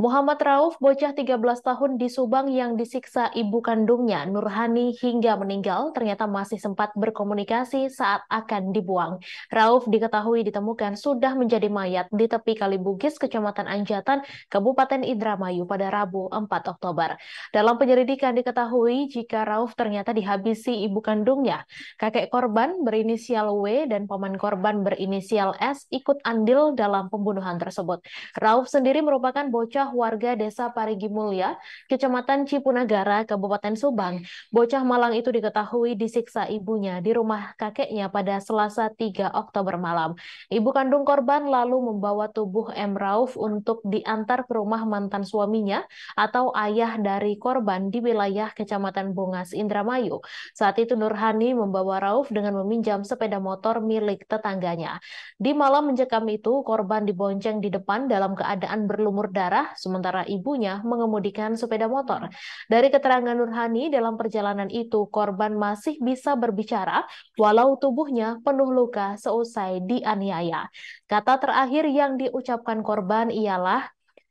Muhammad Rauf, bocah 13 tahun di Subang yang disiksa ibu kandungnya Nurhani hingga meninggal, ternyata masih sempat berkomunikasi saat akan dibuang. Rauf diketahui ditemukan sudah menjadi mayat di tepi Kali Bugis, Kecamatan Anjatan, Kabupaten Indramayu pada Rabu 4 Oktober. Dalam penyelidikan diketahui jika Rauf ternyata dihabisi ibu kandungnya. Kakek korban berinisial W dan paman korban berinisial S ikut andil dalam pembunuhan tersebut. Rauf sendiri merupakan bocah bocah warga Desa Parigi Mulia, Kecamatan Cipunagara, Kabupaten Subang. Bocah Malang itu diketahui disiksa ibunya di rumah kakeknya pada Selasa 3 Oktober malam. Ibu kandung korban lalu membawa tubuh M. Rauf untuk diantar ke rumah mantan suaminya atau ayah dari korban di wilayah Kecamatan Bungas, Indramayu. Saat itu Nurhani membawa Rauf dengan meminjam sepeda motor milik tetangganya. Di malam mencekam itu, korban dibonceng di depan dalam keadaan berlumur darah sementara ibunya mengemudikan sepeda motor. Dari keterangan Nurhani, dalam perjalanan itu korban masih bisa berbicara walau tubuhnya penuh luka seusai dianiaya. Kata terakhir yang diucapkan korban ialah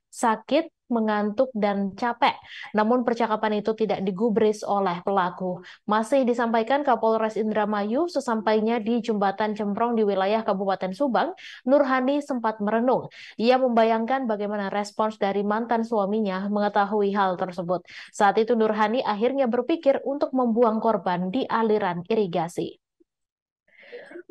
sakit mengantuk, dan capek. Namun percakapan itu tidak digubris oleh pelaku. Masih disampaikan Kapolres Indramayu sesampainya di Jembatan Cemprong di wilayah Kabupaten Subang, Nurhani sempat merenung. Ia membayangkan bagaimana respons dari mantan suaminya mengetahui hal tersebut. Saat itu Nurhani akhirnya berpikir untuk membuang korban di aliran irigasi.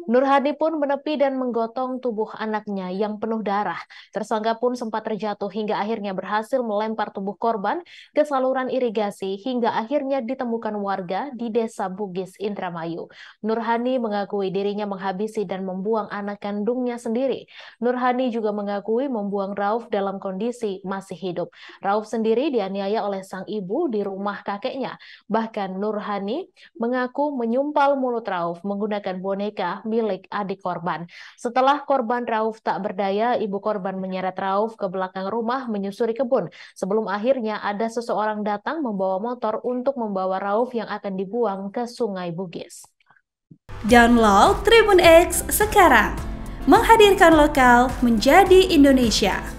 Nurhadi pun menepi dan menggotong tubuh anaknya yang penuh darah. Tersangka pun sempat terjatuh hingga akhirnya berhasil melempar tubuh korban ke saluran irigasi hingga akhirnya ditemukan warga di desa Bugis, Indramayu. Nurhani mengakui dirinya menghabisi dan membuang anak kandungnya sendiri. Nurhani juga mengakui membuang Rauf dalam kondisi masih hidup. Rauf sendiri dianiaya oleh sang ibu di rumah kakeknya. Bahkan Nurhani mengaku menyumpal mulut Rauf menggunakan boneka milik adik korban. Setelah korban Rauf tak berdaya, ibu korban menyeret Rauf ke belakang rumah menyusuri kebun. Sebelum akhirnya ada seseorang datang membawa motor untuk membawa Rauf yang akan dibuang ke Sungai Bugis. Download Tribun X sekarang. Menghadirkan lokal menjadi Indonesia.